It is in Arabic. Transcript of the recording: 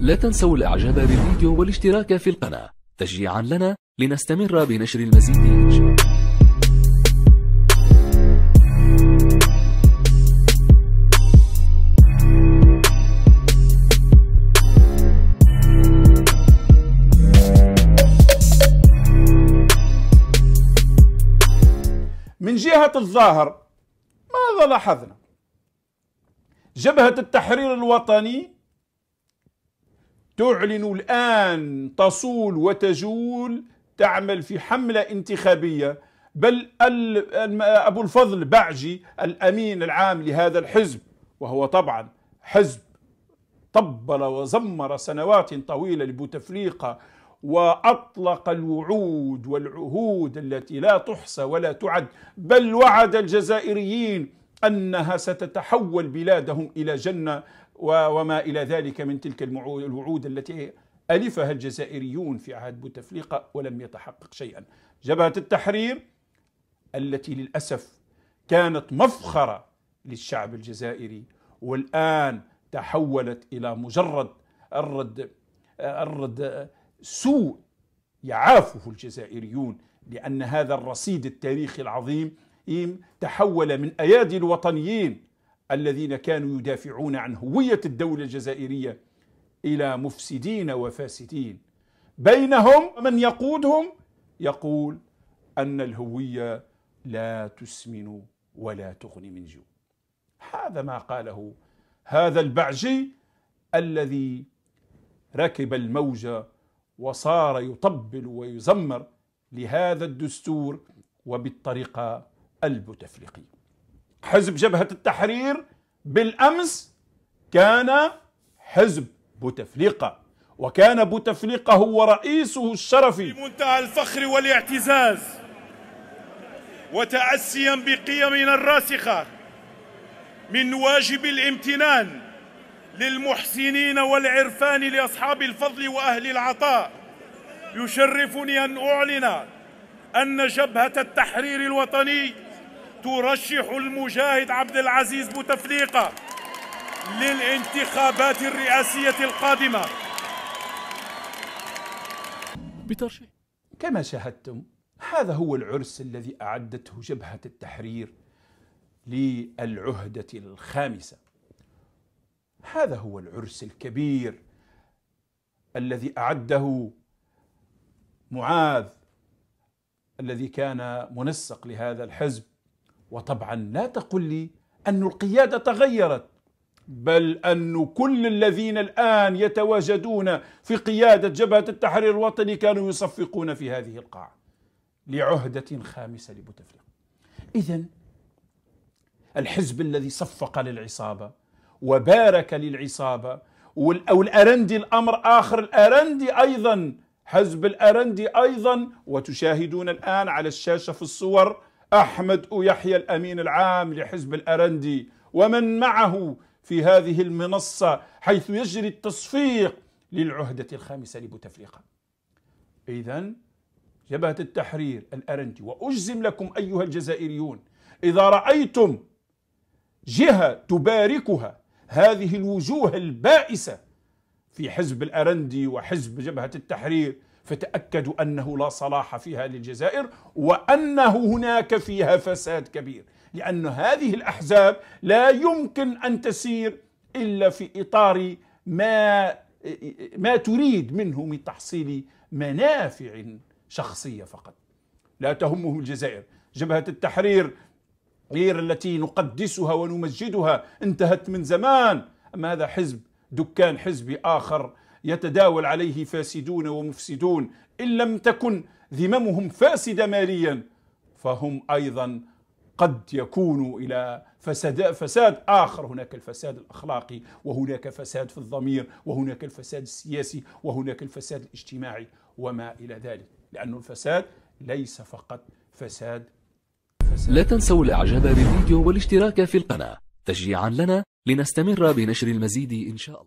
لا تنسوا الاعجاب بالفيديو والاشتراك في القناة تشجيعا لنا لنستمر بنشر المزيد من جهة الظاهر ماذا لاحظنا جبهة التحرير الوطني تعلن الآن تصول وتجول تعمل في حملة انتخابية بل أبو الفضل بعجي الأمين العام لهذا الحزب وهو طبعا حزب طبل وزمر سنوات طويلة لبوتفليقة وأطلق الوعود والعهود التي لا تحصى ولا تعد بل وعد الجزائريين أنها ستتحول بلادهم إلى جنة وما إلى ذلك من تلك الوعود التي ألفها الجزائريون في عهد بوتفليقة ولم يتحقق شيئا جبهة التحرير التي للأسف كانت مفخرة للشعب الجزائري والآن تحولت إلى مجرد الرد الرد سوء يعافه الجزائريون لأن هذا الرصيد التاريخي العظيم تحول من أيادي الوطنيين الذين كانوا يدافعون عن هوية الدولة الجزائرية إلى مفسدين وفاسدين بينهم من يقودهم يقول أن الهوية لا تسمن ولا تغني من جوع هذا ما قاله هذا البعجي الذي ركب الموجة وصار يطبل ويزمر لهذا الدستور وبالطريقة البوتفليقية حزب جبهة التحرير بالأمس كان حزب بوتفليقة وكان بوتفليقة هو رئيسه الشرفي بمنتهى الفخر والاعتزاز وتأسيا بقيمنا الراسخة من واجب الامتنان للمحسنين والعرفان لأصحاب الفضل وأهل العطاء يشرفني أن أعلن أن جبهة التحرير الوطني ترشح المجاهد عبد العزيز بوتفليقة للانتخابات الرئاسية القادمة بترشيح كما شاهدتم هذا هو العرس الذي أعدته جبهة التحرير للعهدة الخامسة هذا هو العرس الكبير الذي أعده معاذ الذي كان منسق لهذا الحزب وطبعا لا تقل لي أن القيادة تغيرت بل أن كل الذين الآن يتواجدون في قيادة جبهة التحرير الوطني كانوا يصفقون في هذه القاعة لعهدة خامسة لبوتفليقة إذا الحزب الذي صفق للعصابة وبارك للعصابة أو الأرندي الأمر آخر الأرندي أيضا حزب الأرندي أيضا وتشاهدون الآن على الشاشة في الصور أحمد يحيى الأمين العام لحزب الأرندي ومن معه في هذه المنصة حيث يجري التصفيق للعهدة الخامسة لبوتفليقة إذا جبهة التحرير الأرندي وأجزم لكم أيها الجزائريون إذا رأيتم جهة تباركها هذه الوجوه البائسة في حزب الأرندي وحزب جبهة التحرير فتاكدوا انه لا صلاح فيها للجزائر وانه هناك فيها فساد كبير لان هذه الاحزاب لا يمكن ان تسير الا في اطار ما ما تريد منه من تحصيل منافع شخصيه فقط لا تهمهم الجزائر جبهه التحرير غير التي نقدسها ونمجدها انتهت من زمان أما هذا حزب دكان حزبي آخر يتداول عليه فاسدون ومفسدون إن لم تكن ذممهم فاسدة ماليا فهم أيضا قد يكونوا إلى فساد, فساد آخر هناك الفساد الأخلاقي وهناك فساد في الضمير وهناك الفساد السياسي وهناك الفساد الاجتماعي وما إلى ذلك لأن الفساد ليس فقط فساد, فساد لا تنسوا الإعجاب بالفيديو والاشتراك في القناة تشجيعا لنا لنستمر بنشر المزيد إن شاء الله